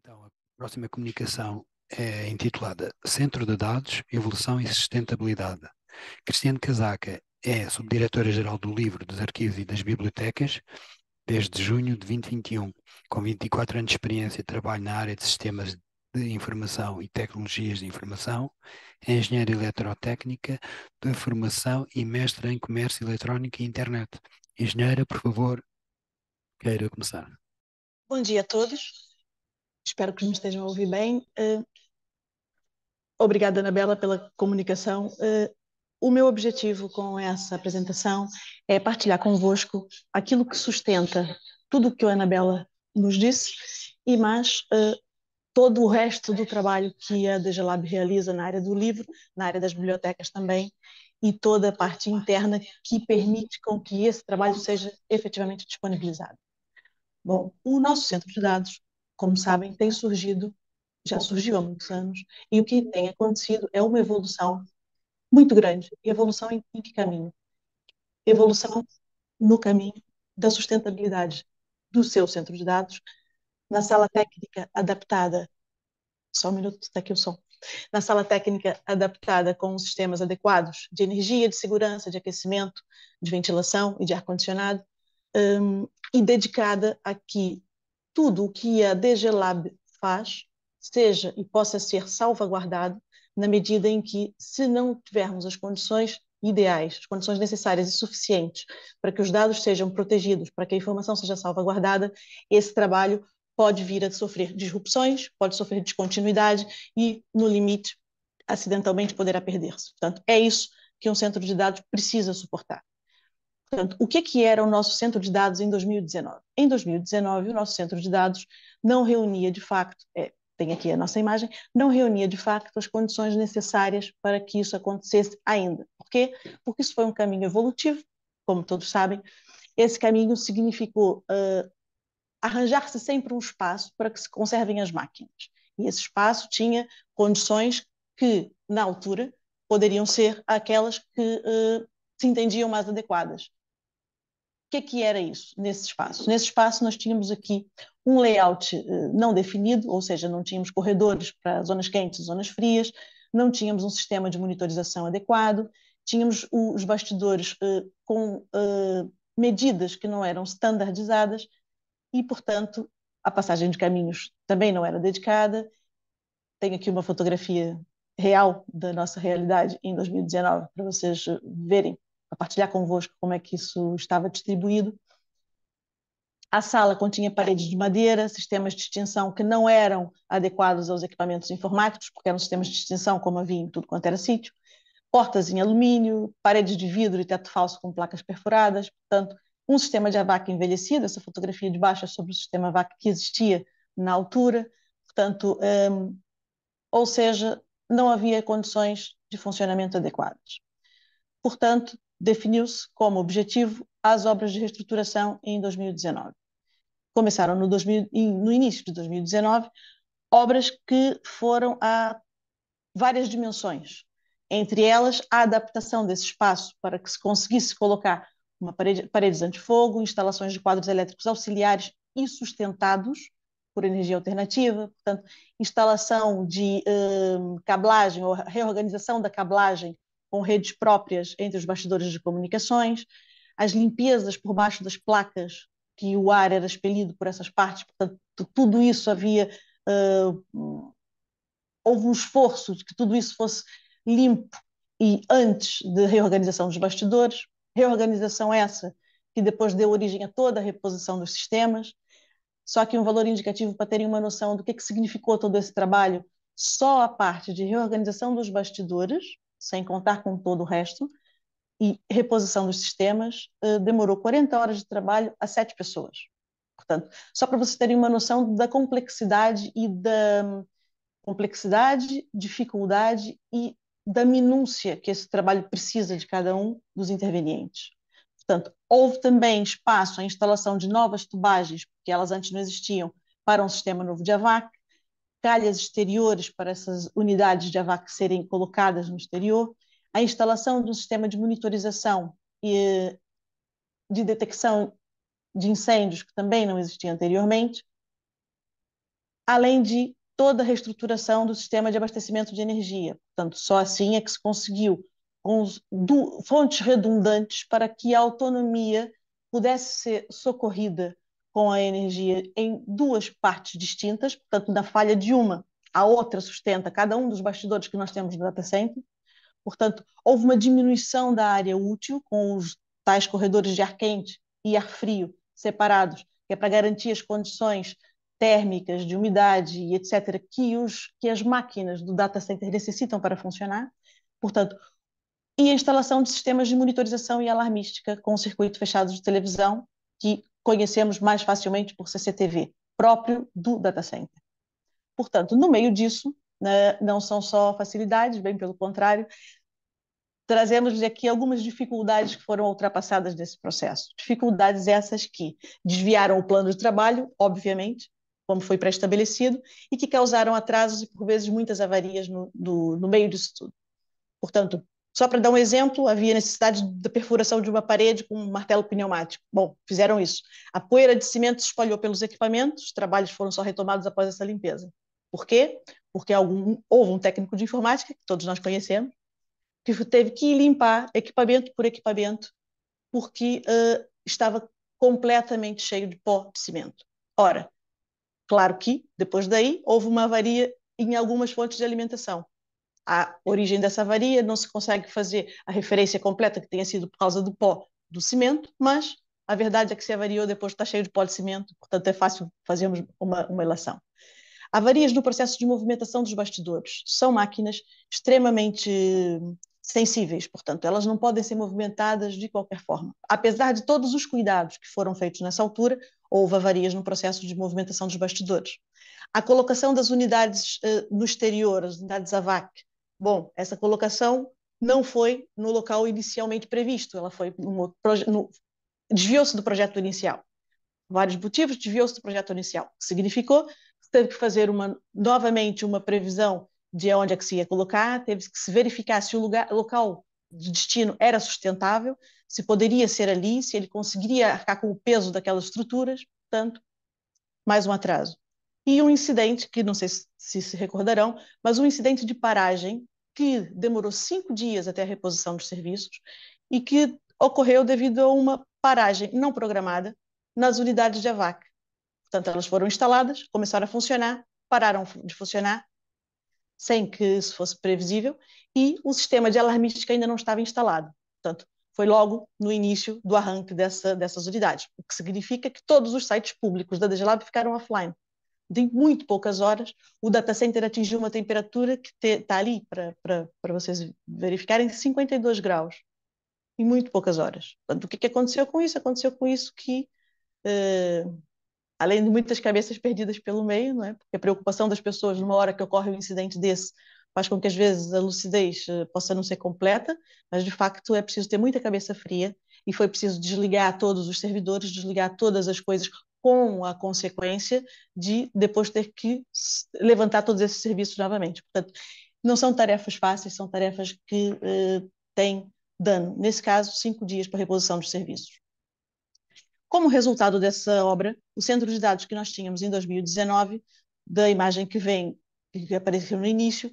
Então, a próxima comunicação é intitulada Centro de Dados, Evolução e Sustentabilidade. Cristiano Casaca é subdiretora-geral do Livro, dos Arquivos e das Bibliotecas desde junho de 2021, com 24 anos de experiência e trabalho na área de sistemas de informação e tecnologias de informação, é engenheira eletrotécnica de formação e mestre em comércio eletrónico e internet. Engenheira, por favor, queira começar. Bom dia a todos espero que me estejam a ouvir bem. Uh, obrigada, Anabela, pela comunicação. Uh, o meu objetivo com essa apresentação é partilhar convosco aquilo que sustenta tudo o que a Anabela nos disse e mais uh, todo o resto do trabalho que a DGLab realiza na área do livro, na área das bibliotecas também, e toda a parte interna que permite com que esse trabalho seja efetivamente disponibilizado. Bom, o nosso centro de dados como sabem, tem surgido, já surgiu há muitos anos, e o que tem acontecido é uma evolução muito grande. E evolução em, em que caminho? Evolução no caminho da sustentabilidade do seu centro de dados, na sala técnica adaptada. Só um minuto, está aqui o som. Na sala técnica adaptada com sistemas adequados de energia, de segurança, de aquecimento, de ventilação e de ar-condicionado, um, e dedicada a que tudo o que a DG Lab faz seja e possa ser salvaguardado na medida em que, se não tivermos as condições ideais, as condições necessárias e suficientes para que os dados sejam protegidos, para que a informação seja salvaguardada, esse trabalho pode vir a sofrer disrupções, pode sofrer descontinuidade e, no limite, acidentalmente poderá perder-se. Portanto, é isso que um centro de dados precisa suportar. Portanto, o que é que era o nosso centro de dados em 2019? Em 2019, o nosso centro de dados não reunia de facto, é, tem aqui a nossa imagem, não reunia de facto as condições necessárias para que isso acontecesse ainda. Por quê? Porque isso foi um caminho evolutivo, como todos sabem. Esse caminho significou uh, arranjar-se sempre um espaço para que se conservem as máquinas. E esse espaço tinha condições que, na altura, poderiam ser aquelas que uh, se entendiam mais adequadas que é que era isso nesse espaço? Nesse espaço nós tínhamos aqui um layout eh, não definido, ou seja, não tínhamos corredores para zonas quentes e zonas frias, não tínhamos um sistema de monitorização adequado, tínhamos os bastidores eh, com eh, medidas que não eram standardizadas e, portanto, a passagem de caminhos também não era dedicada. Tenho aqui uma fotografia real da nossa realidade em 2019 para vocês verem a partilhar convosco como é que isso estava distribuído. A sala continha paredes de madeira, sistemas de extinção que não eram adequados aos equipamentos informáticos, porque eram sistemas de extinção como havia em tudo quanto era sítio, portas em alumínio, paredes de vidro e teto falso com placas perfuradas, portanto, um sistema de AVAC envelhecido, essa fotografia de baixo é sobre o sistema AVAC que existia na altura, portanto, um, ou seja, não havia condições de funcionamento adequadas. Portanto, definiu-se como objetivo as obras de reestruturação em 2019. Começaram no, 2000, no início de 2019 obras que foram a várias dimensões, entre elas a adaptação desse espaço para que se conseguisse colocar uma parede, paredes antifogo, instalações de quadros elétricos auxiliares e sustentados por energia alternativa, portanto, instalação de um, cablagem ou reorganização da cablagem com redes próprias entre os bastidores de comunicações, as limpezas por baixo das placas, que o ar era expelido por essas partes, portanto, tudo isso havia. Uh, houve um esforço de que tudo isso fosse limpo e antes de reorganização dos bastidores, reorganização essa que depois deu origem a toda a reposição dos sistemas. Só que um valor indicativo para terem uma noção do que, é que significou todo esse trabalho, só a parte de reorganização dos bastidores sem contar com todo o resto, e reposição dos sistemas, eh, demorou 40 horas de trabalho a sete pessoas. Portanto, só para vocês terem uma noção da complexidade e da complexidade, dificuldade e da minúcia que esse trabalho precisa de cada um dos intervenientes. Portanto, houve também espaço à instalação de novas tubagens, porque elas antes não existiam, para um sistema novo de AVAC, calhas exteriores para essas unidades de AVAC serem colocadas no exterior, a instalação de um sistema de monitorização e de detecção de incêndios, que também não existia anteriormente, além de toda a reestruturação do sistema de abastecimento de energia. Portanto, só assim é que se conseguiu fontes redundantes para que a autonomia pudesse ser socorrida com a energia em duas partes distintas, portanto, da falha de uma, a outra sustenta cada um dos bastidores que nós temos no data center. Portanto, houve uma diminuição da área útil com os tais corredores de ar quente e ar frio separados, que é para garantir as condições térmicas, de umidade e etc., que, os, que as máquinas do data center necessitam para funcionar. Portanto, e a instalação de sistemas de monitorização e alarmística com circuito fechado de televisão, que conhecemos mais facilmente por CCTV, próprio do data center. Portanto, no meio disso, né, não são só facilidades, bem pelo contrário, trazemos aqui algumas dificuldades que foram ultrapassadas nesse processo. Dificuldades essas que desviaram o plano de trabalho, obviamente, como foi pré-estabelecido, e que causaram atrasos e, por vezes, muitas avarias no, do, no meio disso tudo. Portanto, só para dar um exemplo, havia necessidade da perfuração de uma parede com um martelo pneumático. Bom, fizeram isso. A poeira de cimento se espalhou pelos equipamentos, os trabalhos foram só retomados após essa limpeza. Por quê? Porque algum, houve um técnico de informática, que todos nós conhecemos, que teve que limpar equipamento por equipamento, porque uh, estava completamente cheio de pó de cimento. Ora, claro que, depois daí, houve uma avaria em algumas fontes de alimentação a origem dessa avaria, não se consegue fazer a referência completa que tenha sido por causa do pó do cimento, mas a verdade é que se avariou depois está cheio de pó de cimento, portanto é fácil fazermos uma, uma Avarias no processo de movimentação dos bastidores são máquinas extremamente sensíveis, portanto, elas não podem ser movimentadas de qualquer forma. Apesar de todos os cuidados que foram feitos nessa altura, houve avarias no processo de movimentação dos bastidores. A colocação das unidades uh, no exterior, as unidades AVAC, Bom, essa colocação não foi no local inicialmente previsto, ela foi no, desviou-se do projeto inicial. Vários motivos desviou-se do projeto inicial. Significou que teve que fazer uma, novamente uma previsão de onde é que se ia colocar, teve que se verificar se o lugar, local de destino era sustentável, se poderia ser ali, se ele conseguiria arcar com o peso daquelas estruturas, portanto, mais um atraso. E um incidente, que não sei se se recordarão, mas um incidente de paragem que demorou cinco dias até a reposição dos serviços e que ocorreu devido a uma paragem não programada nas unidades de AVAC. Portanto, elas foram instaladas, começaram a funcionar, pararam de funcionar, sem que isso fosse previsível, e o sistema de alarmística ainda não estava instalado. Portanto, foi logo no início do arranque dessa, dessas unidades, o que significa que todos os sites públicos da DGLab ficaram offline de muito poucas horas, o data center atingiu uma temperatura que está ali para, para, para vocês verificarem 52 graus em muito poucas horas. Portanto, o que, que aconteceu com isso? Aconteceu com isso que, uh, além de muitas cabeças perdidas pelo meio, não é? porque a preocupação das pessoas numa hora que ocorre um incidente desse faz com que às vezes a lucidez uh, possa não ser completa, mas de facto é preciso ter muita cabeça fria e foi preciso desligar todos os servidores, desligar todas as coisas, com a consequência de depois ter que levantar todos esses serviços novamente. Portanto, não são tarefas fáceis, são tarefas que eh, têm dano. Nesse caso, cinco dias para reposição dos serviços. Como resultado dessa obra, o centro de dados que nós tínhamos em 2019, da imagem que vem, que apareceu no início,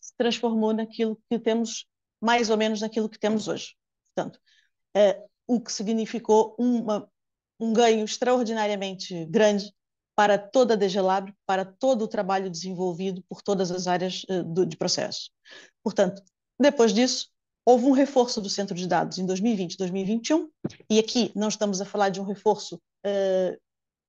se transformou naquilo que temos, mais ou menos naquilo que temos hoje. Portanto, eh, o que significou uma um ganho extraordinariamente grande para toda a Lab para todo o trabalho desenvolvido por todas as áreas eh, de processo. Portanto, depois disso, houve um reforço do centro de dados em 2020 e 2021, e aqui não estamos a falar de um reforço uh,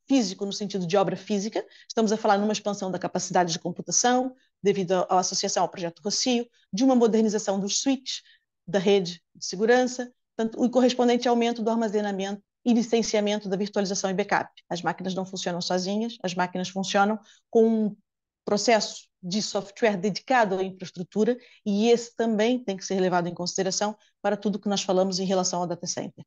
físico no sentido de obra física, estamos a falar numa expansão da capacidade de computação, devido à associação ao projeto Rocio, de uma modernização dos switches da rede de segurança, portanto, o correspondente aumento do armazenamento e licenciamento da virtualização e backup. As máquinas não funcionam sozinhas, as máquinas funcionam com um processo de software dedicado à infraestrutura e esse também tem que ser levado em consideração para tudo que nós falamos em relação ao data center.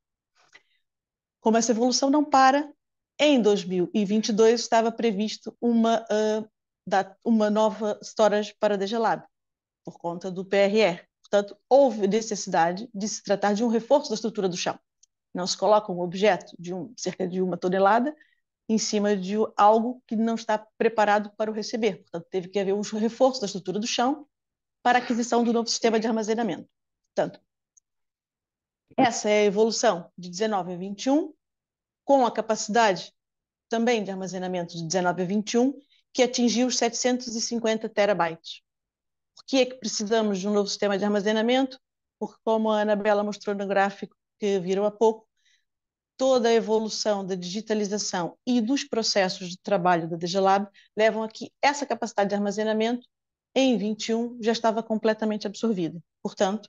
Como essa evolução não para, em 2022 estava previsto uma, uh, ah, da, uma nova storage para a DG Lab, por conta do PRR. Portanto, houve necessidade de se tratar de um reforço da estrutura do chão. Não se coloca um objeto de um, cerca de uma tonelada em cima de algo que não está preparado para o receber. Portanto, teve que haver um reforço da estrutura do chão para a aquisição do novo sistema de armazenamento. Portanto, essa é a evolução de 19 a 21, com a capacidade também de armazenamento de 19 a 21, que atingiu os 750 terabytes. Por que é que precisamos de um novo sistema de armazenamento? Porque, como a Anabela mostrou no gráfico que viram há pouco, toda a evolução da digitalização e dos processos de trabalho da DGLab levam a que essa capacidade de armazenamento em 21 já estava completamente absorvida. Portanto,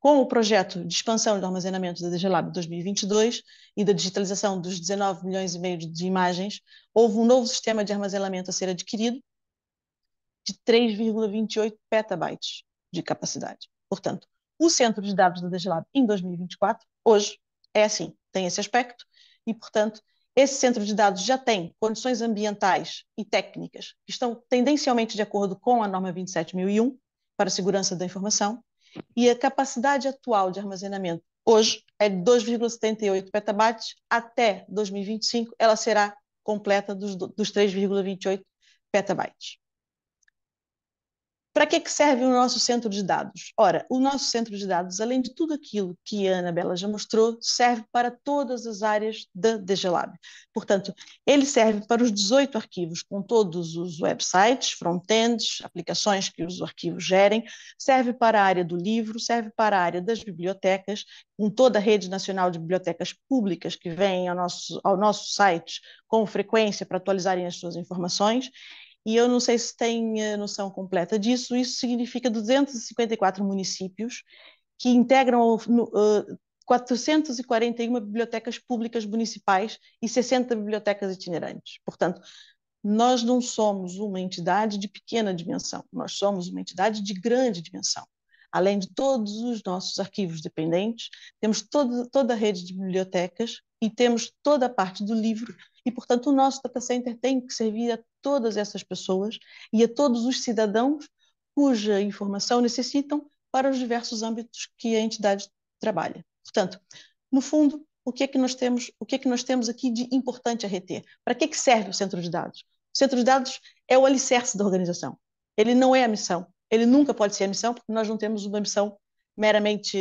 com o projeto de expansão do armazenamento da DGLab 2022 e da digitalização dos 19 milhões e meio de imagens, houve um novo sistema de armazenamento a ser adquirido de 3,28 petabytes de capacidade. Portanto, o Centro de Dados da Digilab em 2024, hoje, é assim, tem esse aspecto, e, portanto, esse centro de dados já tem condições ambientais e técnicas que estão tendencialmente de acordo com a norma 27001 para a segurança da informação, e a capacidade atual de armazenamento hoje é de 2,78 petabytes, até 2025 ela será completa dos, dos 3,28 petabytes. Para que, que serve o nosso centro de dados? Ora, o nosso centro de dados, além de tudo aquilo que a Anabela já mostrou, serve para todas as áreas da DGLab. Portanto, ele serve para os 18 arquivos, com todos os websites, front-ends, aplicações que os arquivos gerem, serve para a área do livro, serve para a área das bibliotecas, com toda a rede nacional de bibliotecas públicas que vem ao nosso, ao nosso site com frequência para atualizarem as suas informações, e eu não sei se a eh, noção completa disso, isso significa 254 municípios que integram uh, eh, 441 bibliotecas públicas municipais e 60 bibliotecas itinerantes. Portanto, nós não somos uma entidade de pequena dimensão, nós somos uma entidade de grande dimensão. Além de todos os nossos arquivos dependentes, temos todo, toda a rede de bibliotecas e temos toda a parte do livro, e, portanto, o nosso data center tem que servir a todas essas pessoas e a todos os cidadãos cuja informação necessitam para os diversos âmbitos que a entidade trabalha. Portanto, no fundo, o que é que nós temos, o que é que nós temos aqui de importante a reter? Para que, é que serve o centro de dados? O centro de dados é o alicerce da organização. Ele não é a missão. Ele nunca pode ser a missão, porque nós não temos uma missão meramente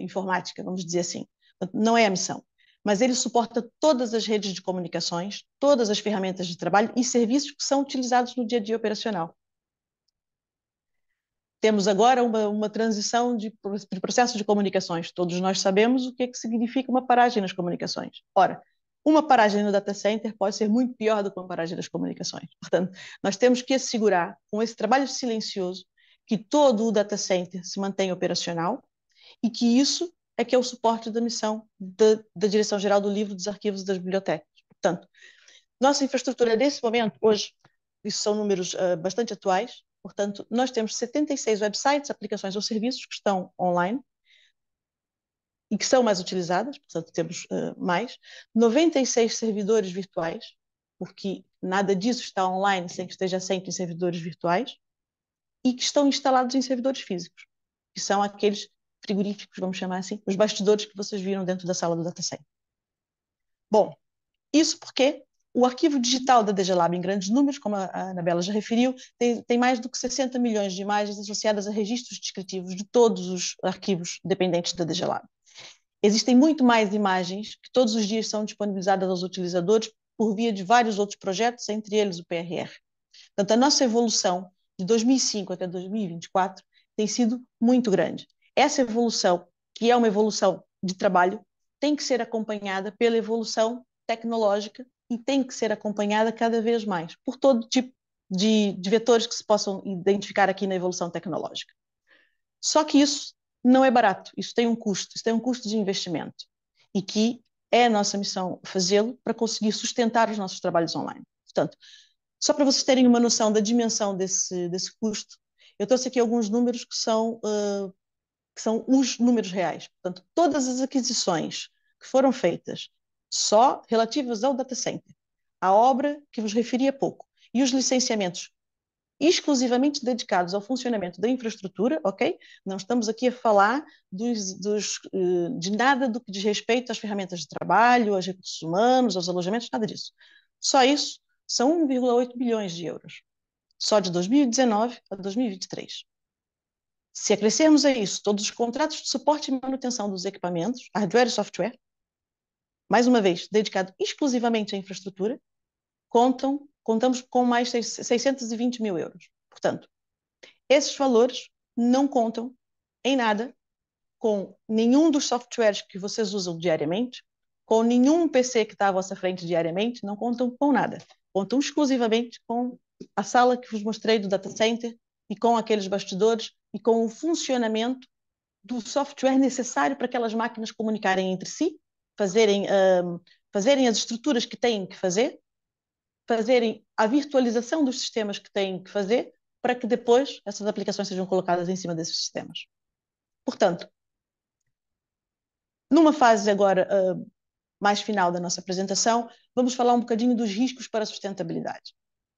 informática, vamos dizer assim. Não é a missão mas ele suporta todas as redes de comunicações, todas as ferramentas de trabalho e serviços que são utilizados no dia a dia operacional. Temos agora uma, uma transição de, de processo de comunicações. Todos nós sabemos o que, é que significa uma paragem nas comunicações. Ora, uma paragem no data center pode ser muito pior do que uma paragem das comunicações. Portanto, nós temos que assegurar, com esse trabalho silencioso, que todo o data center se mantenha operacional e que isso é que é o suporte da missão da, da Direção-Geral do Livro, dos Arquivos e das Bibliotecas. Portanto, nossa infraestrutura nesse momento, hoje, isso são números uh, bastante atuais, portanto, nós temos 76 websites, aplicações ou serviços que estão online e que são mais utilizadas, portanto, temos uh, mais, 96 servidores virtuais, porque nada disso está online sem que esteja sempre em servidores virtuais, e que estão instalados em servidores físicos, que são aqueles frigoríficos, vamos chamar assim, os bastidores que vocês viram dentro da sala do DataScience. Bom, isso porque o arquivo digital da DGLab, em grandes números, como a Anabela já referiu, tem, tem, mais do que 60 milhões de imagens associadas a registros descritivos de todos os arquivos dependentes da DGLab. Existem muito mais imagens que todos os dias são disponibilizadas aos utilizadores por via de vários outros projetos, entre eles o PRR. Portanto, a nossa evolução de 2005 até 2024 tem sido muito grande essa evolução, que é uma evolução de trabalho, tem que ser acompanhada pela evolução tecnológica e tem que ser acompanhada cada vez mais por todo tipo de, de vetores que se possam identificar aqui na evolução tecnológica. Só que isso não é barato, isso tem um custo, isso tem um custo de investimento e que é a nossa missão fazê-lo para conseguir sustentar os nossos trabalhos online. Portanto, só para vocês terem uma noção da dimensão desse, desse custo, eu trouxe aqui alguns números que são uh, que são os números reais. Portanto, todas as aquisições que foram feitas só relativas ao data center, a obra que vos referi há pouco, e os licenciamentos exclusivamente dedicados ao funcionamento da infraestrutura, ok? Não estamos aqui a falar dos, dos, eh, de nada do que diz respeito às ferramentas de trabalho, aos recursos humanos, aos alojamentos, nada disso. Só isso são 1,8 bilhões de euros, só de 2019 a 2023. Se acrescermos a isso todos os contratos de suporte e manutenção dos equipamentos, hardware e software, mais uma vez, dedicado exclusivamente à infraestrutura, contam, contamos com mais 620 mil euros. Portanto, esses valores não contam em nada com nenhum dos softwares que vocês usam diariamente, com nenhum PC que está à vossa frente diariamente, não contam com nada. Contam exclusivamente com a sala que vos mostrei do data center e com aqueles bastidores e com o funcionamento do software necessário para aquelas máquinas comunicarem entre si, fazerem, hum, fazerem as estruturas que têm que fazer, fazerem a virtualização dos sistemas que têm que fazer, para que depois essas aplicações sejam colocadas em cima desses sistemas. Portanto, numa fase agora uh, mais final da nossa apresentação, vamos falar um bocadinho dos riscos para a sustentabilidade.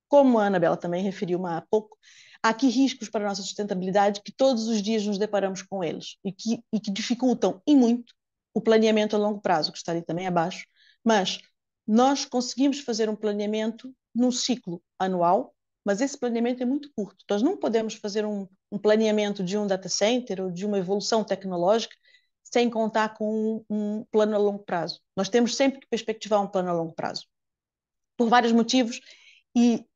Como a Anabela também referiu há pouco, há aqui riscos para a nossa sustentabilidade que todos os dias nos deparamos com eles e que, e que dificultam e muito o planeamento a longo prazo, que está ali também abaixo, mas nós conseguimos fazer um planeamento num ciclo anual, mas esse planeamento é muito curto. Nós não podemos fazer um, um planeamento de um data center ou de uma evolução tecnológica sem contar com um, um plano a longo prazo. Nós temos sempre que perspectivar um plano a longo prazo, por vários motivos, e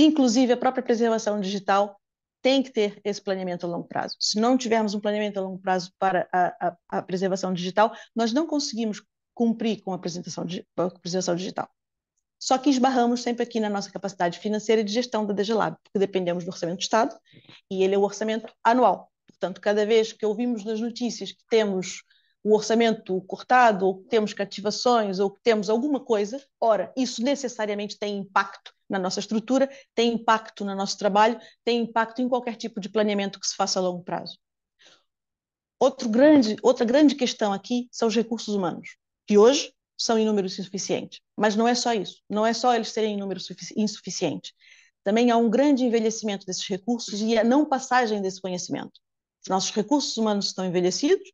Inclusive, a própria preservação digital tem que ter esse planeamento a longo prazo. Se não tivermos um planeamento a longo prazo para a, a, a preservação digital, nós não conseguimos cumprir com a preservação, a preservação digital. Só que esbarramos sempre aqui na nossa capacidade financeira e de gestão da DGLAB, porque dependemos do orçamento do Estado, e ele é o orçamento anual. Portanto, cada vez que ouvimos nas notícias que temos o orçamento cortado, ou que temos cativações, ou que temos alguma coisa, ora, isso necessariamente tem impacto na nossa estrutura, tem impacto no nosso trabalho, tem impacto em qualquer tipo de planeamento que se faça a longo prazo. Outro grande, outra grande questão aqui são os recursos humanos, que hoje são em número insuficiente. Mas não é só isso, não é só eles serem em número insuficiente. Também há um grande envelhecimento desses recursos e a não passagem desse conhecimento. Os nossos recursos humanos estão envelhecidos,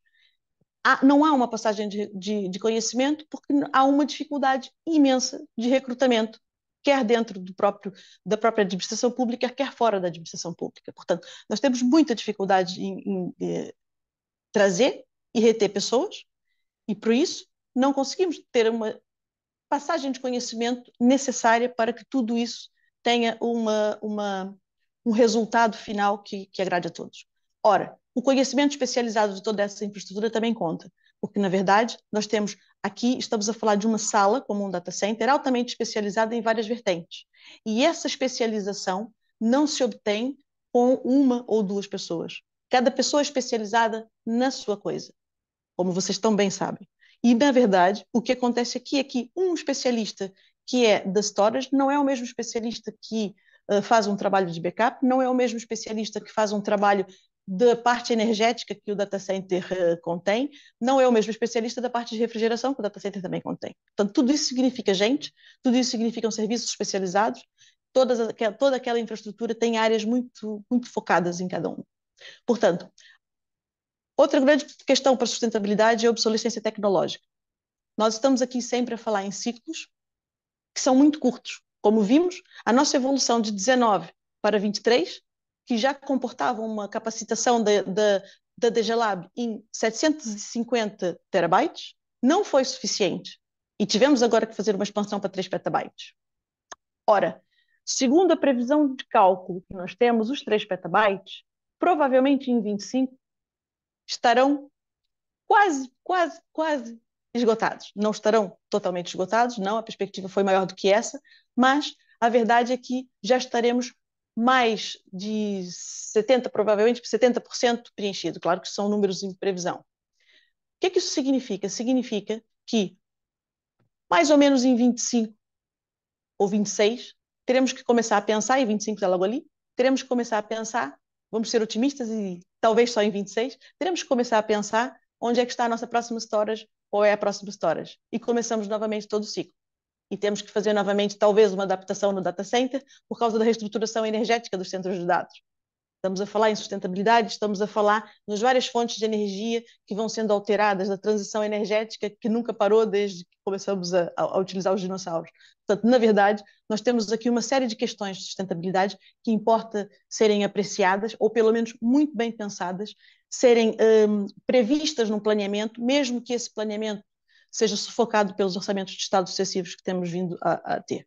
há, ah, não há uma passagem de, de, de conhecimento porque há uma dificuldade imensa de recrutamento quer dentro do próprio, da própria administração pública, quer fora da administração pública. Portanto, nós temos muita dificuldade em, em, eh, trazer e reter pessoas, e por isso não conseguimos ter uma passagem de conhecimento necessária para que tudo isso tenha uma, uma, um resultado final que, que agrade a todos. Ora, o conhecimento especializado de toda essa infraestrutura também conta, porque, na verdade, nós temos aqui, estamos a falar de uma sala, como um data center, altamente especializada em várias vertentes. E essa especialização não se obtém com uma ou duas pessoas. Cada pessoa é especializada na sua coisa, como vocês tão bem sabem. E, na verdade, o que acontece aqui é que um especialista que é da storage não é o mesmo especialista que uh, faz um trabalho de backup, não é o mesmo especialista que faz um trabalho da parte energética que o data center eh, contém, não é o mesmo especialista da parte de refrigeração que o data center também contém. Portanto, tudo isso significa gente, tudo isso significam serviços especializados, toda aquela infraestrutura tem áreas muito, muito focadas em cada um. Portanto, outra grande questão para sustentabilidade é a obsolescência tecnológica. Nós estamos aqui sempre a falar em ciclos que são muito curtos. Como vimos, a nossa evolução de 19 para 23 que já comportavam uma capacitação da DGLab em 750 terabytes, não foi suficiente. E tivemos agora que fazer uma expansão para 3 petabytes. Ora, segundo a previsão de cálculo que nós temos, os 3 petabytes, provavelmente em 25, estarão quase, quase, quase esgotados. Não estarão totalmente esgotados, não, a perspectiva foi maior do que essa, mas a verdade é que já estaremos mais de 70%, provavelmente 70% preenchido. Claro que são números em previsão. O que, é que isso significa? Significa que mais ou menos em 25 ou 26, teremos que começar a pensar, e 25 é logo ali, teremos que começar a pensar, vamos ser otimistas e talvez só em 26, teremos que começar a pensar onde é que está a nossa próxima storage, ou é a próxima storage. E começamos novamente todo o ciclo e temos que fazer novamente talvez uma adaptação no data center por causa da reestruturação energética dos centros de dados. Estamos a falar em sustentabilidade, estamos a falar nas várias fontes de energia que vão sendo alteradas, da transição energética que nunca parou desde que começamos a, a utilizar os dinossauros. Portanto, na verdade, nós temos aqui uma série de questões de sustentabilidade que importa serem apreciadas, ou pelo menos muito bem pensadas, serem hum, previstas num planeamento, mesmo que esse planeamento seja sufocado pelos orçamentos de Estado sucessivos que temos vindo a, a ter.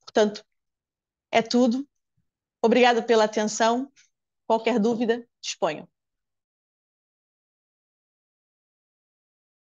Portanto, é tudo. Obrigada pela atenção. Qualquer dúvida, disponham.